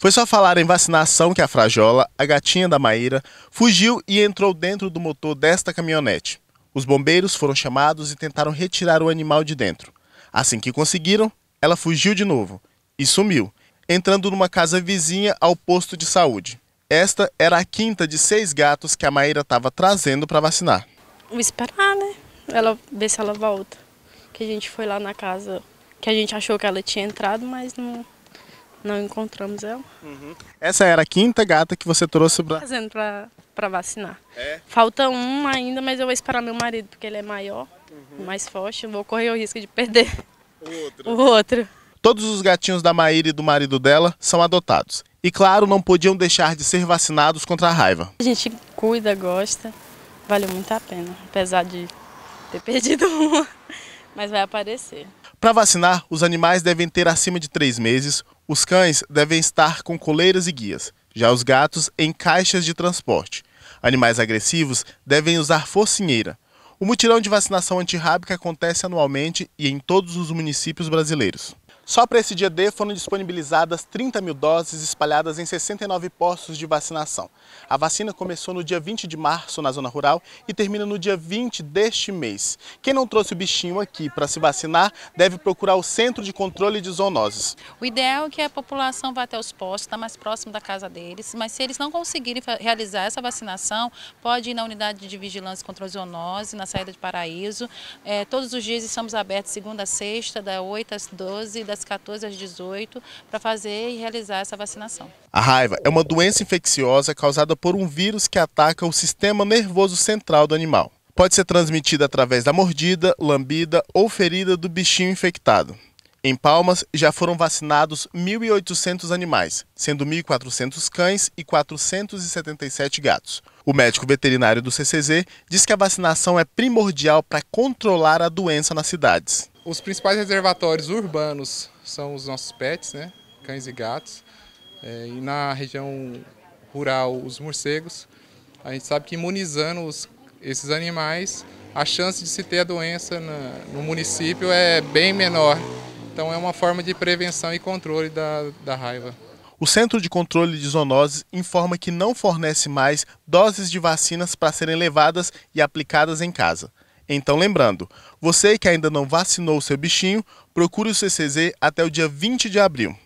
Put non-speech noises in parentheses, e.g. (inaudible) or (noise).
Foi só falar em vacinação que a Frajola, a gatinha da Maíra, fugiu e entrou dentro do motor desta caminhonete. Os bombeiros foram chamados e tentaram retirar o animal de dentro. Assim que conseguiram, ela fugiu de novo e sumiu, entrando numa casa vizinha ao posto de saúde. Esta era a quinta de seis gatos que a Maíra estava trazendo para vacinar. Vou esperar, né? Ela ver se ela volta. Que a gente foi lá na casa que a gente achou que ela tinha entrado, mas não, não encontramos ela. Uhum. Essa era a quinta gata que você trouxe para... Fazendo para vacinar. É? Falta uma ainda, mas eu vou esperar meu marido, porque ele é maior, uhum. mais forte, eu vou correr o risco de perder o outro. o outro. Todos os gatinhos da Maíra e do marido dela são adotados. E claro, não podiam deixar de ser vacinados contra a raiva. A gente cuida, gosta, valeu muito a pena, apesar de ter (laughs) perdido uma, mas vai aparecer. Para vacinar, os animais devem ter acima de três meses, os cães devem estar com coleiras e guias, já os gatos em caixas de transporte. Animais agressivos devem usar focinheira. O mutirão de vacinação antirrábica acontece anualmente e em todos os municípios brasileiros. Só para esse dia D foram disponibilizadas 30 mil doses espalhadas em 69 postos de vacinação. A vacina começou no dia 20 de março na zona rural e termina no dia 20 deste mês. Quem não trouxe o bichinho aqui para se vacinar deve procurar o Centro de Controle de Zoonoses. O ideal é que a população vá até os postos, está mais próximo da casa deles, mas se eles não conseguirem realizar essa vacinação, pode ir na unidade de vigilância contra a zoonose, na saída de Paraíso. É, todos os dias estamos abertos, segunda a sexta, da 8 às 12, das das 14 às 18 para fazer e realizar essa vacinação. A raiva é uma doença infecciosa causada por um vírus que ataca o sistema nervoso central do animal. Pode ser transmitida através da mordida, lambida ou ferida do bichinho infectado. Em Palmas, já foram vacinados 1.800 animais, sendo 1.400 cães e 477 gatos. O médico veterinário do CCZ diz que a vacinação é primordial para controlar a doença nas cidades. Os principais reservatórios urbanos são os nossos pets, né? cães e gatos. É, e na região rural, os morcegos. A gente sabe que imunizando os, esses animais, a chance de se ter a doença na, no município é bem menor. Então é uma forma de prevenção e controle da, da raiva. O Centro de Controle de Zoonoses informa que não fornece mais doses de vacinas para serem levadas e aplicadas em casa. Então, lembrando, você que ainda não vacinou o seu bichinho, procure o CCZ até o dia 20 de abril.